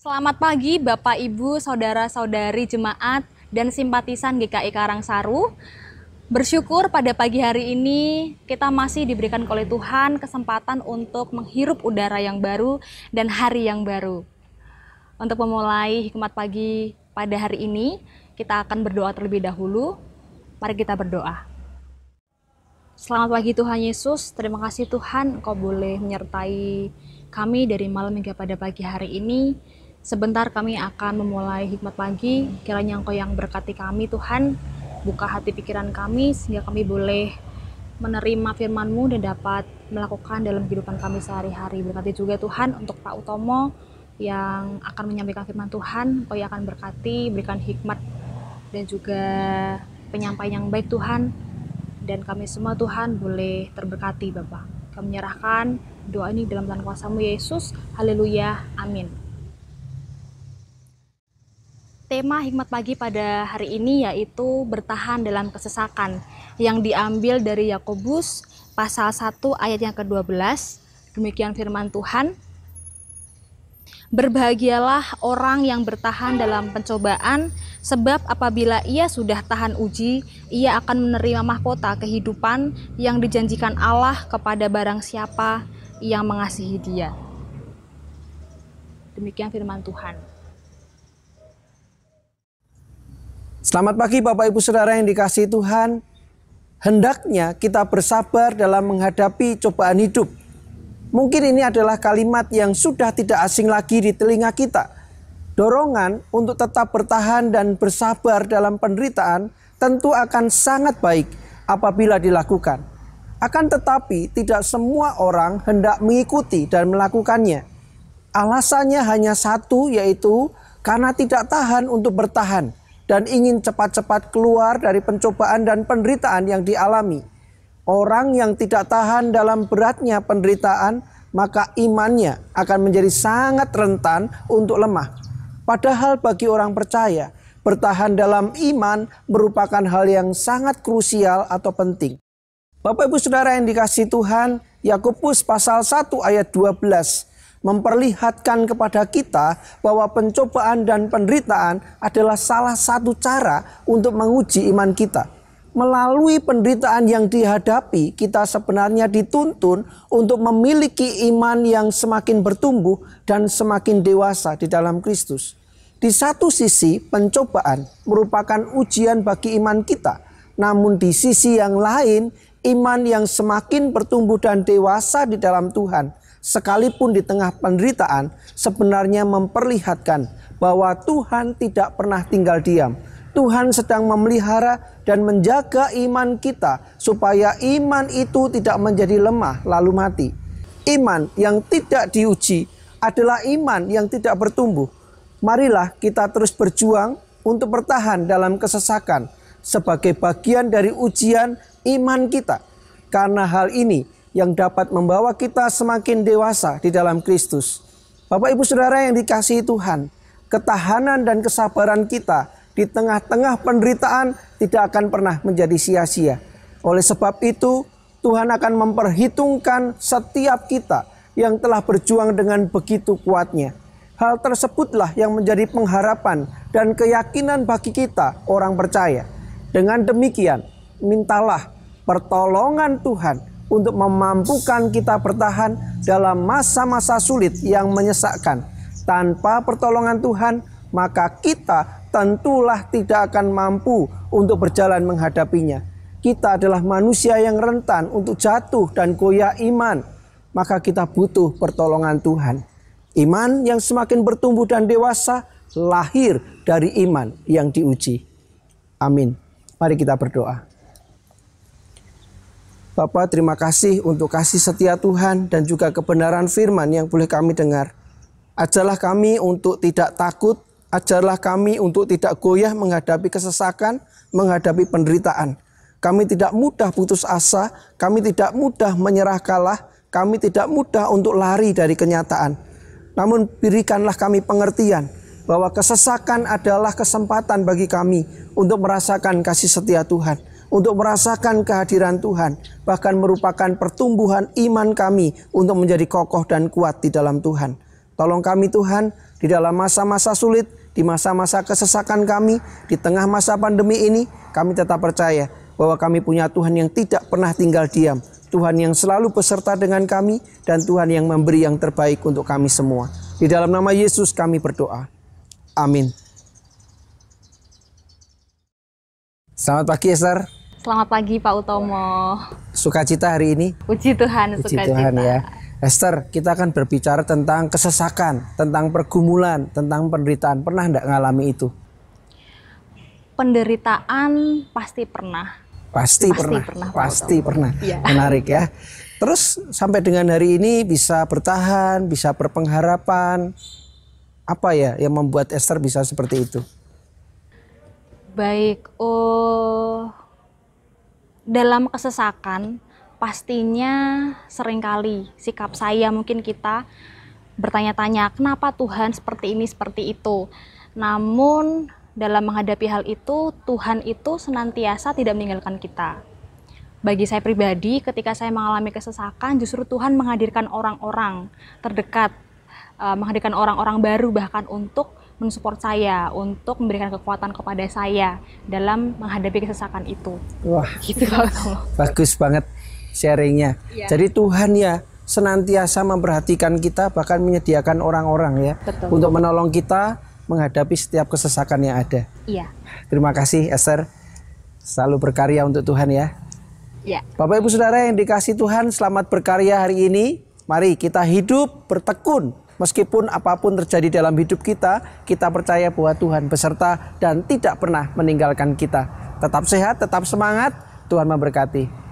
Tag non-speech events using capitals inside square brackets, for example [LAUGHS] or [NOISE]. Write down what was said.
Selamat pagi Bapak Ibu, saudara-saudari jemaat dan simpatisan GKI e Karangsaru. Bersyukur pada pagi hari ini kita masih diberikan oleh Tuhan kesempatan untuk menghirup udara yang baru dan hari yang baru. Untuk memulai hikmat pagi pada hari ini, kita akan berdoa terlebih dahulu. Mari kita berdoa. Selamat pagi Tuhan Yesus, terima kasih Tuhan Engkau boleh menyertai kami dari malam hingga pada pagi hari ini Sebentar kami akan memulai hikmat pagi, kiranya Engkau yang berkati kami Tuhan, buka hati pikiran kami sehingga kami boleh menerima firman-Mu dan dapat melakukan dalam kehidupan kami sehari-hari. Berkati juga Tuhan untuk Pak Utomo yang akan menyampaikan firman Tuhan, Engkau yang akan berkati, berikan hikmat dan juga penyampaian yang baik Tuhan dan kami semua Tuhan boleh terberkati Bapak. Kami menyerahkan doa ini dalam tangan kuasamu Yesus. Haleluya. Amin. Tema hikmat pagi pada hari ini yaitu bertahan dalam kesesakan yang diambil dari Yakobus pasal 1 ayat yang ke-12. Demikian firman Tuhan. Berbahagialah orang yang bertahan dalam pencobaan, sebab apabila ia sudah tahan uji, ia akan menerima mahkota kehidupan yang dijanjikan Allah kepada barang siapa yang mengasihi dia. Demikian firman Tuhan. Selamat pagi Bapak Ibu Saudara yang dikasih Tuhan. Hendaknya kita bersabar dalam menghadapi cobaan hidup. Mungkin ini adalah kalimat yang sudah tidak asing lagi di telinga kita. Dorongan untuk tetap bertahan dan bersabar dalam penderitaan tentu akan sangat baik apabila dilakukan. Akan tetapi, tidak semua orang hendak mengikuti dan melakukannya. Alasannya hanya satu, yaitu karena tidak tahan untuk bertahan dan ingin cepat-cepat keluar dari pencobaan dan penderitaan yang dialami. Orang yang tidak tahan dalam beratnya penderitaan, maka imannya akan menjadi sangat rentan untuk lemah. Padahal bagi orang percaya, bertahan dalam iman merupakan hal yang sangat krusial atau penting. Bapak Ibu Saudara yang dikasih Tuhan, Yakobus pasal 1 ayat 12 memperlihatkan kepada kita bahwa pencobaan dan penderitaan adalah salah satu cara untuk menguji iman kita. Melalui penderitaan yang dihadapi, kita sebenarnya dituntun untuk memiliki iman yang semakin bertumbuh dan semakin dewasa di dalam Kristus. Di satu sisi, pencobaan merupakan ujian bagi iman kita, namun di sisi yang lain, iman yang semakin bertumbuh dan dewasa di dalam Tuhan sekalipun di tengah penderitaan sebenarnya memperlihatkan bahwa Tuhan tidak pernah tinggal diam. Tuhan sedang memelihara dan menjaga iman kita supaya iman itu tidak menjadi lemah lalu mati. Iman yang tidak diuji adalah iman yang tidak bertumbuh. Marilah kita terus berjuang untuk bertahan dalam kesesakan sebagai bagian dari ujian iman kita. Karena hal ini yang dapat membawa kita semakin dewasa di dalam Kristus. Bapak Ibu Saudara yang dikasihi Tuhan, ketahanan dan kesabaran kita di tengah-tengah penderitaan tidak akan pernah menjadi sia-sia. Oleh sebab itu, Tuhan akan memperhitungkan setiap kita yang telah berjuang dengan begitu kuatnya. Hal tersebutlah yang menjadi pengharapan dan keyakinan bagi kita, orang percaya. Dengan demikian, mintalah pertolongan Tuhan untuk memampukan kita bertahan dalam masa-masa sulit yang menyesakkan. Tanpa pertolongan Tuhan, maka kita tentulah tidak akan mampu untuk berjalan menghadapinya. Kita adalah manusia yang rentan untuk jatuh dan goyah iman, maka kita butuh pertolongan Tuhan. Iman yang semakin bertumbuh dan dewasa lahir dari iman yang diuji. Amin. Mari kita berdoa. Bapak terima kasih untuk kasih setia Tuhan dan juga kebenaran firman yang boleh kami dengar. Ajarlah kami untuk tidak takut, ajarlah kami untuk tidak goyah menghadapi kesesakan, menghadapi penderitaan. Kami tidak mudah putus asa, kami tidak mudah menyerah kalah, kami tidak mudah untuk lari dari kenyataan. Namun berikanlah kami pengertian bahwa kesesakan adalah kesempatan bagi kami untuk merasakan kasih setia Tuhan untuk merasakan kehadiran Tuhan, bahkan merupakan pertumbuhan iman kami untuk menjadi kokoh dan kuat di dalam Tuhan. Tolong kami Tuhan di dalam masa-masa sulit, di masa-masa kesesakan kami, di tengah masa pandemi ini, kami tetap percaya bahwa kami punya Tuhan yang tidak pernah tinggal diam, Tuhan yang selalu beserta dengan kami, dan Tuhan yang memberi yang terbaik untuk kami semua. Di dalam nama Yesus kami berdoa. Amin. Selamat pagi, Esther. Selamat pagi Pak Utomo. Sukacita hari ini? Puji Tuhan, Puji sukacita. Tuhan ya. Esther, kita akan berbicara tentang kesesakan, tentang pergumulan, tentang penderitaan. Pernah enggak ngalami itu? Penderitaan pasti pernah. Pasti, pasti pernah. pernah. Pasti pernah. Ya. Menarik ya. Terus sampai dengan hari ini bisa bertahan, bisa berpengharapan. Apa ya yang membuat Esther bisa seperti itu? Baik, oh dalam kesesakan pastinya seringkali sikap saya mungkin kita bertanya-tanya kenapa Tuhan seperti ini seperti itu. Namun dalam menghadapi hal itu Tuhan itu senantiasa tidak meninggalkan kita. Bagi saya pribadi ketika saya mengalami kesesakan justru Tuhan menghadirkan orang-orang terdekat, eh, menghadirkan orang-orang baru bahkan untuk mensupport saya untuk memberikan kekuatan kepada saya dalam menghadapi kesesakan itu. Wah, [LAUGHS] gitu Bagus banget sharingnya. Ya. Jadi Tuhan ya senantiasa memperhatikan kita bahkan menyediakan orang-orang ya Betul. untuk menolong kita menghadapi setiap kesesakan yang ada. Iya. Terima kasih Esther. Selalu berkarya untuk Tuhan ya. Iya. Bapak Ibu Saudara yang dikasih Tuhan, selamat berkarya hari ini. Mari kita hidup bertekun Meskipun apapun terjadi dalam hidup kita, kita percaya bahwa Tuhan beserta dan tidak pernah meninggalkan kita. Tetap sehat, tetap semangat. Tuhan memberkati.